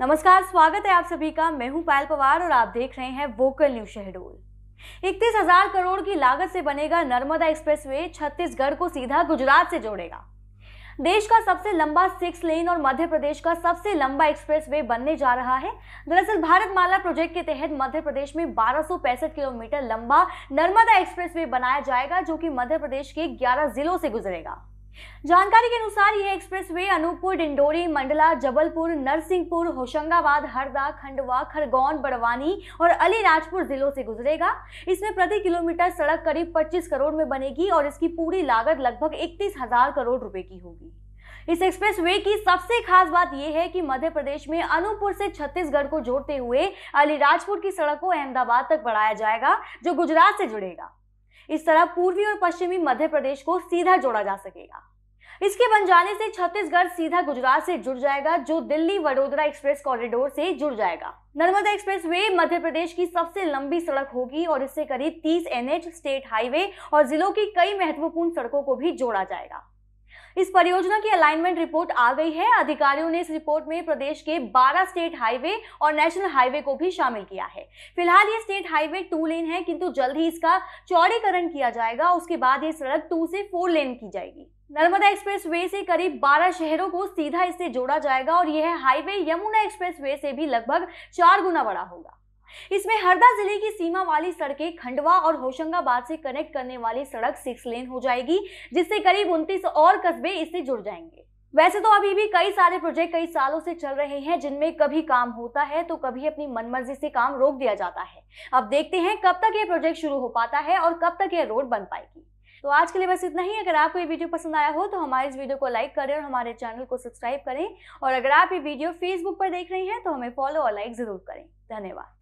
नमस्कार स्वागत है आप सभी का मैं हूं पायल पवार और आप देख रहे हैं वोकल न्यूज शहडोल इकतीस हजार करोड़ की लागत से बनेगा नर्मदा एक्सप्रेसवे छत्तीसगढ़ को सीधा गुजरात से जोड़ेगा देश का सबसे लंबा सिक्स लेन और मध्य प्रदेश का सबसे लंबा एक्सप्रेसवे बनने जा रहा है दरअसल भारत माला प्रोजेक्ट के तहत मध्य प्रदेश में बारह किलोमीटर लंबा नर्मदा एक्सप्रेसवे बनाया जाएगा जो कि मध्य प्रदेश के 11 जिलों से गुजरेगा जानकारी के अनुसार यह एक्सप्रेसवे अनूपपुर डिंडोरी मंडला जबलपुर नरसिंहपुर होशंगाबाद हरदा खंडवा खरगोन बड़वानी और अलीराजपुर जिलों से गुजरेगा इसमें प्रति किलोमीटर सड़क करीब 25 करोड़ में बनेगी और इसकी पूरी लागत लगभग इकतीस हजार करोड़ रुपए की होगी इस एक्सप्रेसवे की सबसे खास बात यह है कि मध्य प्रदेश में अनूपपुर से छत्तीसगढ़ को जोड़ते हुए अलीराजपुर की सड़क को अहमदाबाद तक बढ़ाया जाएगा जो गुजरात से जुड़ेगा इस तरह पूर्वी और पश्चिमी मध्य प्रदेश को सीधा जोड़ा जा सकेगा इसके बन जाने से छत्तीसगढ़ सीधा गुजरात से जुड़ जाएगा जो दिल्ली वडोदरा एक्सप्रेस कॉरिडोर से जुड़ जाएगा नर्मदा एक्सप्रेस वे मध्य प्रदेश की सबसे लंबी सड़क होगी और इससे करीब 30 एनएच स्टेट हाईवे और जिलों की कई महत्वपूर्ण सड़कों को भी जोड़ा जाएगा इस परियोजना की अलाइनमेंट रिपोर्ट आ गई है अधिकारियों ने इस रिपोर्ट में प्रदेश के 12 स्टेट हाईवे और नेशनल हाईवे को भी शामिल किया है फिलहाल ये स्टेट हाईवे टू लेन है किंतु जल्द ही इसका चौड़ीकरण किया जाएगा उसके बाद ये सड़क टू से फोर लेन की जाएगी नर्मदा एक्सप्रेस वे से करीब 12 शहरों को सीधा इससे जोड़ा जाएगा और यह हाईवे यमुना एक्सप्रेस वे से भी लगभग चार गुना बड़ा होगा इसमें हरदा जिले की सीमा वाली सड़कें खंडवा और होशंगाबाद से कनेक्ट करने वाली सड़क सिक्स लेन हो जाएगी जिससे करीब उनतीस और कस्बे इससे जुड़ जाएंगे वैसे तो अभी भी कई सारे प्रोजेक्ट कई सालों से चल रहे हैं जिनमें कभी काम होता है तो कभी अपनी मनमर्जी से काम रोक दिया जाता है अब देखते हैं कब तक ये प्रोजेक्ट शुरू हो पाता है और कब तक ये रोड बन पाएगी तो आज के लिए बस इतना ही अगर आपको ये वीडियो पसंद आया हो तो हमारे इस वीडियो को लाइक करें और हमारे चैनल को सब्सक्राइब करें और अगर आप ये वीडियो फेसबुक पर देख रहे हैं तो हमें फॉलो और लाइक ज़रूर करें धन्यवाद